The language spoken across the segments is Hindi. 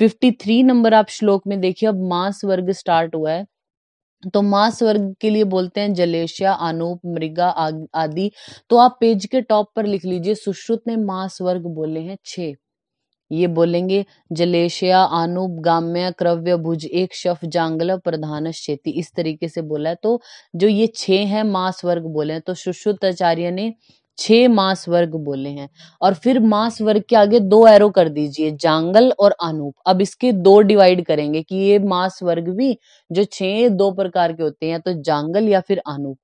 53 नंबर आप श्लोक में देखिए अब मांस वर्ग स्टार्ट हुआ है तो मांस वर्ग के लिए बोलते हैं जलेशिया अनूप मृगा आदि तो आप पेज के टॉप पर लिख लीजिए सुश्रुत ने मांस वर्ग बोले हैं छे ये बोलेंगे जलेशिया अनूप गाम्य क्रव्य भुज एक शफ जांगल प्रधान शेती इस तरीके से बोला है तो जो ये छे हैं मांस वर्ग बोले हैं तो सुश्रुत आचार्य ने छह मास वर्ग बोले हैं और फिर मास वर्ग के आगे दो एरो कर दीजिए जांगल और अनूप अब इसके दो डिवाइड करेंगे कि ये मास वर्ग भी जो छह दो प्रकार के होते हैं तो जांगल या फिर अनूप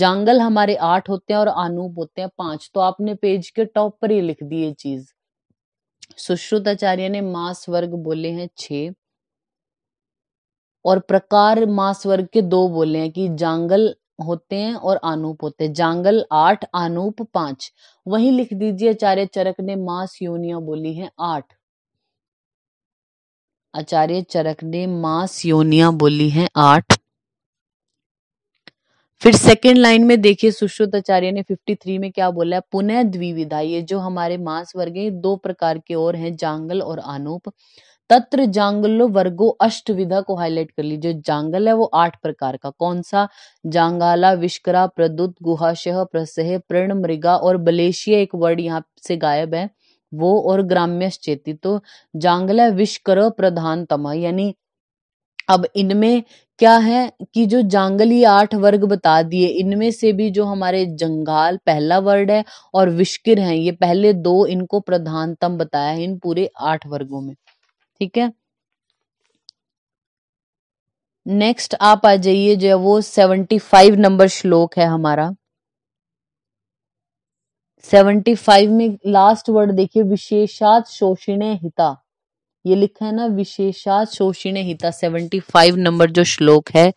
जांगल हमारे आठ होते हैं और अनूप होते हैं पांच तो आपने पेज के टॉप पर ही लिख दी ये चीज सुश्रुत आचार्य ने मास वर्ग बोले हैं छे और प्रकार मास वर्ग के दो बोले हैं कि जांगल होते हैं और आनूप होते हैं जांगल आठ अनूप पांच वही लिख दीजिए आचार्य चरक ने मास योनिया बोली है आठ आचार्य चरक ने मास योनिया बोली है आठ फिर सेकेंड लाइन में देखिए सुश्रुत आचार्य ने 53 में क्या बोला है पुनः द्विविधा ये जो हमारे मास वर्ग दो प्रकार के और हैं जांगल और अनूप तत्र जांगलो वर्गो अष्टविधा को हाईलाइट कर लीजिए जांगल है वो आठ प्रकार का कौन सा जांगाला विष्करा प्रदुत गुहाशह प्रसह प्रण मृगा और बलेशिया एक वर्ड यहाँ से गायब है वो और ग्राम्य चेती तो जांगला प्रधान तमा यानी अब इनमें क्या है कि जो जांगली आठ वर्ग बता दिए इनमें से भी जो हमारे जंगाल पहला वर्ड है और विष्किर है ये पहले दो इनको प्रधानतम बताया है इन पूरे आठ वर्गों में ठीक है नेक्स्ट आप आ जाइए जो है वो सेवेंटी फाइव नंबर श्लोक है हमारा सेवेंटी फाइव में लास्ट वर्ड देखिए विशेषात शोषण हिता ये लिखा है ना विशेषात शोषण हिता सेवेंटी फाइव नंबर जो श्लोक है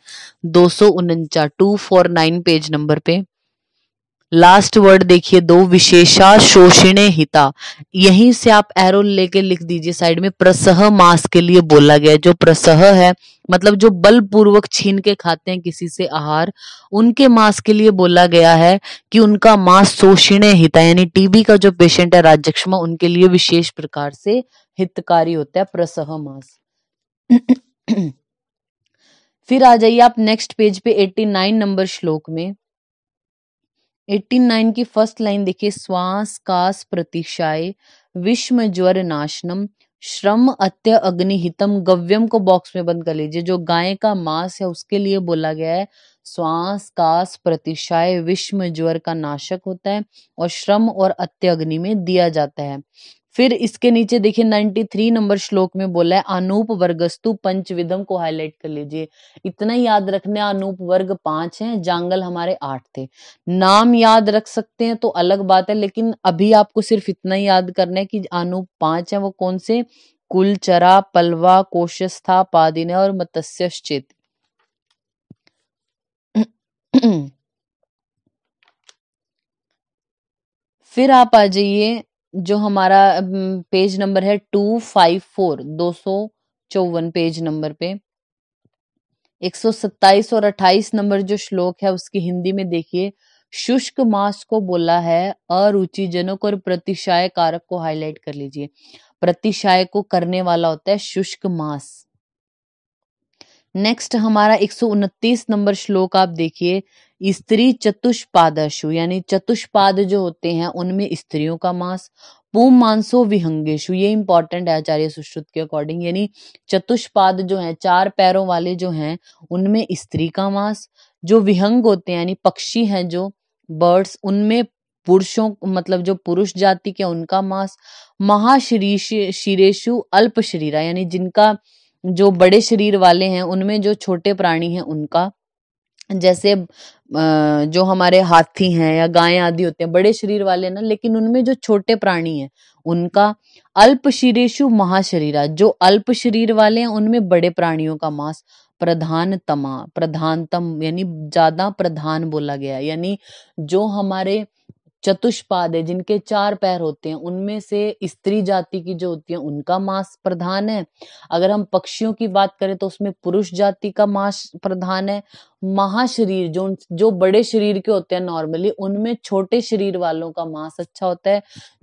दो सौ उनचा two four nine page number पे लास्ट वर्ड देखिए दो विशेषा शोषणे हिता यहीं से आप एरो लेके लिख दीजिए साइड में प्रसह मास के लिए बोला गया जो प्रसह है मतलब जो बलपूर्वक छीन के खाते हैं किसी से आहार उनके मास के लिए बोला गया है कि उनका मास शोषणे हिता यानी टीबी का जो पेशेंट है राजक्षमा उनके लिए विशेष प्रकार से हितकारी होता है प्रसह मास फिर आ जाइए आप नेक्स्ट पेज पे 89 नंबर श्लोक में 89 की फर्स्ट लाइन देखिए श्वास कास प्रतीक्षाए विश्व ज्वर नाशनम श्रम अत्य अग्निहितम गव्यम को बॉक्स में बंद कर लीजिए जो गाय का मांस है उसके लिए बोला गया है श्वास कास प्रतिशाय विश्व ज्वर का नाशक होता है और श्रम और अत्य अग्नि में दिया जाता है फिर इसके नीचे देखिए 93 नंबर श्लोक में बोला है अनूप वर्गस्तु पंचविदम को हाईलाइट कर लीजिए इतना याद रखना अनूप वर्ग पांच हैं जांगल हमारे आठ थे नाम याद रख सकते हैं तो अलग बात है लेकिन अभी आपको सिर्फ इतना ही याद करना है कि अनूप पांच है वो कौन से कुल चरा पलवा कोशस्था पादिन और मत्स्य चेत फिर आप आ जाइए जो हमारा पेज नंबर है टू फाइव फोर दो सौ चौवन पेज नंबर पे एक सौ सत्ताईस और अट्ठाईस नंबर जो श्लोक है उसकी हिंदी में देखिए शुष्क मास को बोला है अरुचिजनक और प्रतिशाय कारक को हाईलाइट कर लीजिए प्रतिशाय को करने वाला होता है शुष्क मास नेक्स्ट हमारा एक नंबर श्लोक आप देखिए स्त्री चतुष्पादशु यानी चतुष्पाद जो होते हैं उनमें स्त्रियों का मांस पूम मांसो विहंगेशु ये इंपॉर्टेंट है आचार्य सुश्रुत के अकॉर्डिंग यानी चतुष्पाद जो है चार पैरों वाले जो हैं उनमें स्त्री का मांस जो विहंग होते हैं यानी पक्षी हैं जो बर्ड्स उनमें पुरुषों मतलब जो पुरुष जाति के उनका मांस महाशरीश शिरेशु अल्प शरीरा यानी जिनका जो बड़े शरीर वाले हैं उनमें जो छोटे प्राणी हैं उनका जैसे जो हमारे हाथी हैं या गायें आदि होते हैं बड़े शरीर वाले ना लेकिन उनमें जो छोटे प्राणी हैं उनका अल्प शरीरेशु महाशरीरा जो अल्प शरीर वाले हैं उनमें बड़े प्राणियों का मांस प्रधानतमा प्रधानतम यानी ज्यादा प्रधान बोला गया यानी जो हमारे चतुष्पाद है जिनके चार पैर होते हैं उनमें से स्त्री जाति की जो होती है उनका मांस प्रधान है अगर हम पक्षियों की बात करें तो उसमें पुरुष जाति का मांस प्रधान है महाशरीर जो जो बड़े शरीर के होते हैं नॉर्मली उनमें छोटे शरीर वालों का मांस अच्छा होता है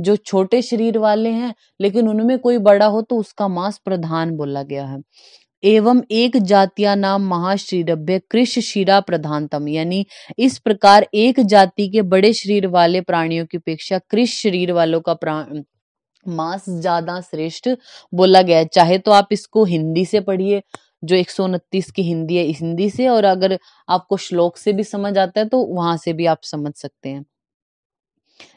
जो छोटे शरीर वाले हैं लेकिन उनमें कोई बड़ा हो तो उसका मांस प्रधान बोला गया है एवं एक जातिया नाम महाश्रीरभ्य कृष शिरा प्रधानतम यानी इस प्रकार एक जाति के बड़े शरीर वाले प्राणियों की अपेक्षा कृष शरीर वालों का प्राण मास ज्यादा श्रेष्ठ बोला गया है चाहे तो आप इसको हिंदी से पढ़िए जो एक सौ उनतीस की हिंदी है हिंदी से और अगर आपको श्लोक से भी समझ आता है तो वहां से भी आप समझ सकते हैं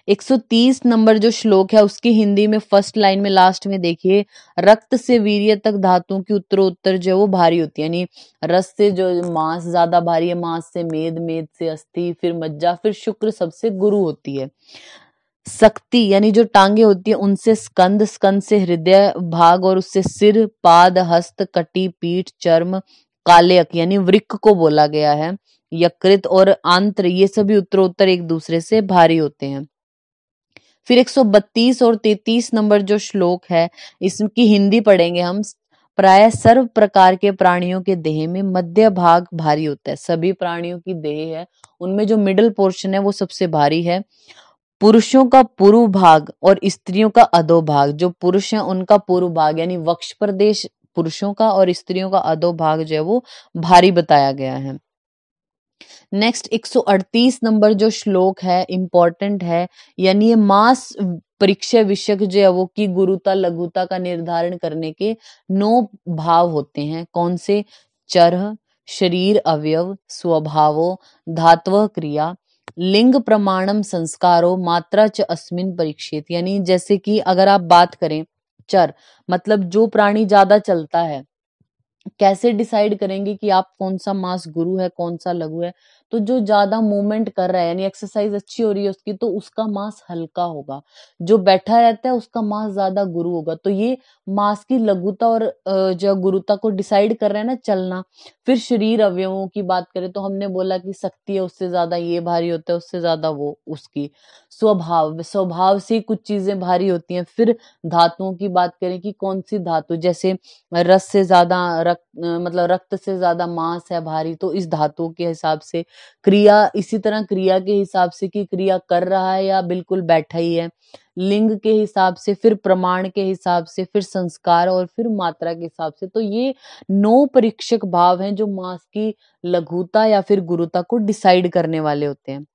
130 नंबर जो श्लोक है उसकी हिंदी में फर्स्ट लाइन में लास्ट में देखिए रक्त से वीर्य तक धातुओं की उत्तरोत्तर जो है वो भारी होती है यानी रस से जो मांस ज्यादा भारी है मांस से मेद मेद से अस्थि फिर मज्जा फिर शुक्र सबसे गुरु होती है शक्ति यानी जो टांगे होती है उनसे स्कंद स्कंद से हृदय भाग और उससे सिर पाद हस्त कटी पीठ चर्म कालेक यानी वृक्क को बोला गया है यकृत और आंत्र ये सभी उत्तरोत्तर एक दूसरे से भारी होते हैं फिर 132 और 33 नंबर जो श्लोक है इसकी हिंदी पढ़ेंगे हम प्राय सर्व प्रकार के प्राणियों के देह में मध्य भाग भारी होता है सभी प्राणियों की देह है उनमें जो मिडल पोर्शन है वो सबसे भारी है पुरुषों का पूर्व भाग और स्त्रियों का अधो भाग जो पुरुष है उनका पूर्व भाग यानी वक्ष प्रदेश पुरुषों का और स्त्रियों का अधो भाग जो है वो भारी बताया गया है नेक्स्ट 138 नंबर जो श्लोक है इंपॉर्टेंट है यानी ये मास परीक्षा विषय जो है वो की गुरुता लघुता का निर्धारण करने के नौ भाव होते हैं कौन से चरह शरीर अवयव स्वभावो धात्व क्रिया लिंग प्रमाणम संस्कारो मात्रा च अस्मिन परीक्षित यानी जैसे कि अगर आप बात करें चर मतलब जो प्राणी ज्यादा चलता है कैसे डिसाइड करेंगे कि आप कौन सा मास गुरु है कौन सा लघु है तो जो ज़्यादा मूवमेंट कर रहा है यानी एक्सरसाइज अच्छी हो रही है उसकी तो उसका मास हल्का होगा जो बैठा रहता है उसका मास ज़्यादा गुरु होगा तो ये मास की लघुता और जो गुरुता को डिसाइड कर रहे हैं ना चलना फिर शरीर अवयवों की बात करें तो हमने बोला कि शक्ति है उससे ज़्यादा ये भारी होता है उससे ज़्यादा वो उसकी स्वभाव स्वभाव से कुछ चीज़ें भारी होती हैं फिर धातुओं की बात करें कि कौन सी धातु जैसे रस से ज़्यादा रक्त मतलब रक्त से ज़्यादा मांस है भारी तो इस धातुओं के हिसाब से क्रिया इसी तरह क्रिया के हिसाब से कि क्रिया कर रहा है या बिल्कुल बैठा ही है लिंग के हिसाब से फिर प्रमाण के हिसाब से फिर संस्कार और फिर मात्रा के हिसाब से तो ये नौ परीक्षक भाव हैं जो मास की लघुता या फिर गुरुता को डिसाइड करने वाले होते हैं